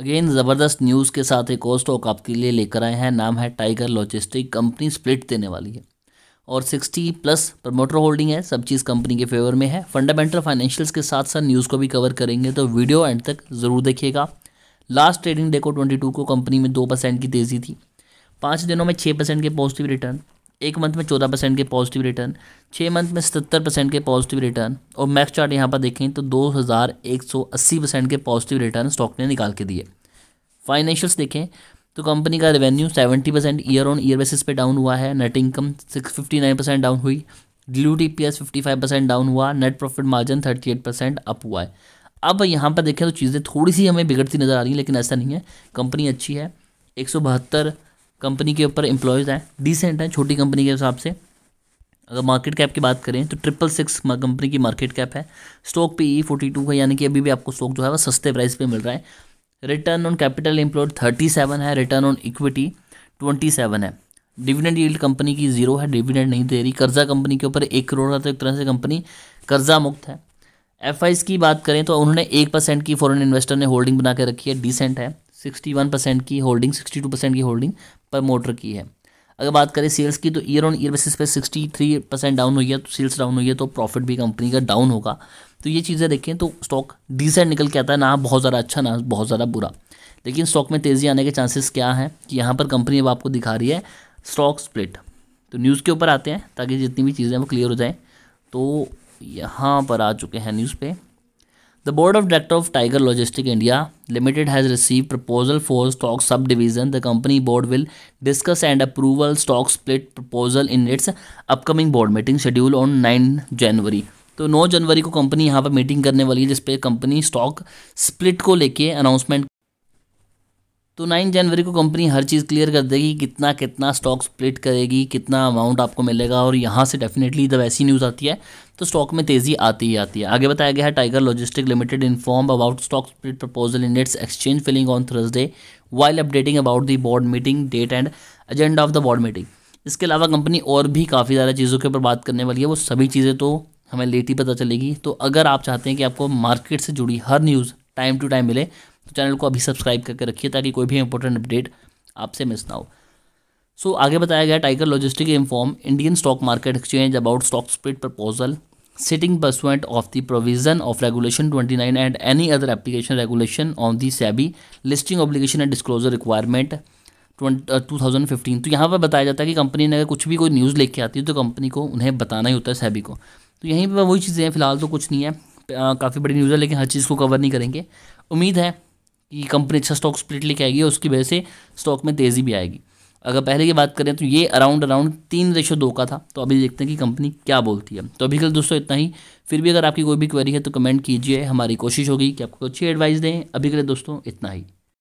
Again ज़बरदस्त news के साथ एक और स्टॉक आपके लिए लेकर आए हैं नाम है टाइगर लॉजिस्टिक कंपनी स्प्लिट देने वाली है और 60 प्लस प्रमोटर होल्डिंग है सब चीज़ कंपनी के फेवर में है फंडामेंटल फाइनेंशियल्स के साथ साथ न्यूज़ को भी कवर करेंगे तो वीडियो एंड तक ज़रूर देखिएगा लास्ट ट्रेडिंग डे को 22 को कंपनी में दो परसेंट की तेज़ी थी पाँच दिनों में छः परसेंट के पॉजिटिव रिटर्न एक मंथ में चौदह परसेंट के पॉजिटिव रिटर्न छः मंथ में सत्तर परसेंट के पॉजिटिव रिटर्न और मैक्स चार्ट यहाँ पर देखें तो दो हज़ार एक सौ अस्सी परसेंट के पॉजिटिव रिटर्न स्टॉक ने निकाल के दिए फाइनेंशियल्स देखें तो कंपनी का revenue seventy percent year on year basis पे डाउन हुआ है net income six fifty nine percent down हुई diluted P S fifty five percent down हुआ net profit margin thirty eight percent up हुआ है अब यहाँ पर देखें तो चीज़ें थोड़ी सी हमें बिगड़ती नज़र आ रही हैं लेकिन ऐसा नहीं है कंपनी अच्छी है एक सौ बहत्तर कंपनी के ऊपर एम्प्लॉयज़ हैं डिसेंट हैं छोटी कंपनी के हिसाब से अगर मार्केट कैप की बात करें तो ट्रिपल सिक्स कंपनी की मार्केट कैप है stock P E forty two है यानी कि अभी भी आपको स्टॉक जो है वो सस्ते प्राइस पे मिल रहा है return on capital employed thirty seven है return on equity twenty seven है डिविडेंड यील्ड कंपनी की जीरो है डिविडेंड नहीं दे रही कर्जा कंपनी के ऊपर एक करोड़ का तो एक तरह से कंपनी कर्जा मुक्त है एफ की बात करें तो उन्होंने एक परसेंट की फॉरन इन्वेस्टर ने होल्डिंग बना के रखी है डिसेंट है सिक्सटी वन परसेंट की होल्डिंग सिक्सटी टू परसेंट की होल्डिंग पर मोटर की है अगर बात करें सेल्स की तो ईयर ऑन ईयर बेसिस पे सिक्सटी थ्री परसेंट डाउन हुई है तो सेल्स डाउन हुई है तो प्रॉफिट भी कंपनी का डाउन होगा तो ये चीज़ें देखें तो स्टॉक डिसेंट निकल के आता है ना बहुत ज़्यादा अच्छा ना बहुत ज़्यादा बुरा लेकिन स्टॉक में तेज़ी आने के चांसेस क्या हैं कि यहाँ पर कंपनी अब आपको दिखा रही है स्टॉक स्प्लिट तो न्यूज़ के ऊपर आते हैं ताकि जितनी भी चीज़ें वो क्लियर हो जाएँ तो यहाँ पर आ चुके हैं न्यूज़ पर The board of director of Tiger Logistics India Limited has received proposal for stock subdivision. The company board will discuss and approval stock split proposal in its upcoming board meeting scheduled on 9 January. तो 9 जनवरी को company यहाँ पर meeting करने वाली है जिसपे company stock split को लेके अनाउंसमेंट तो नाइन जनवरी को कंपनी हर चीज़ क्लियर कर देगी कितना कितना स्टॉक स्प्लिट करेगी कितना अमाउंट आपको मिलेगा और यहाँ से डेफिनेटली जब ऐसी न्यूज़ आती है तो स्टॉक में तेज़ी आती ही आती है आगे बताया गया है Tiger Logistic Limited inform about stock split proposal in its exchange filing on Thursday while updating about the board meeting date and agenda of the board meeting इसके अलावा कंपनी और भी काफ़ी ज़्यादा चीज़ों के ऊपर बात करने वाली है वो सभी चीज़ें तो हमें लेट ही पता चलेगी तो अगर आप चाहते हैं कि आपको मार्केट से जुड़ी हर न्यूज़ टाइम टू टाइम मिले तो चैनल को अभी सब्सक्राइब करके रखिए ताकि कोई भी इंपॉर्टेंट अपडेट आपसे मिस ना हो सो so, आगे बताया गया Tiger Logistic inform Indian stock market exchange about stock split proposal sitting sitting of of the provision of regulation 29 and any other application regulation on the SEBI listing obligation and two thousand fifteen तो यहाँ पर बताया जाता है कि company ने अगर कुछ भी कोई न्यूज़ लेके आती है तो कंपनी को उन्हें बताना ही होता है सैबी को तो यहीं पर वही चीज़ें हैं फिलहाल तो कुछ नहीं है काफ़ी बड़ी न्यूज़ है लेकिन हर चीज़ को कवर नहीं करेंगे उम्मीद है कि कंपनी अच्छा स्टॉक स्प्लिट लेके आएगी और उसकी वजह से स्टॉक में तेज़ी भी आएगी अगर पहले की बात करें तो ये अराउंड अराउंड तीन रेशो दो का था तो अभी देखते हैं कि कंपनी क्या बोलती है तो अभी कल दोस्तों इतना ही फिर भी अगर आपकी कोई भी क्वेरी है तो कमेंट कीजिए हमारी कोशिश होगी कि आपको अच्छी एडवाइस दें अभी के लिए दोस्तों इतना ही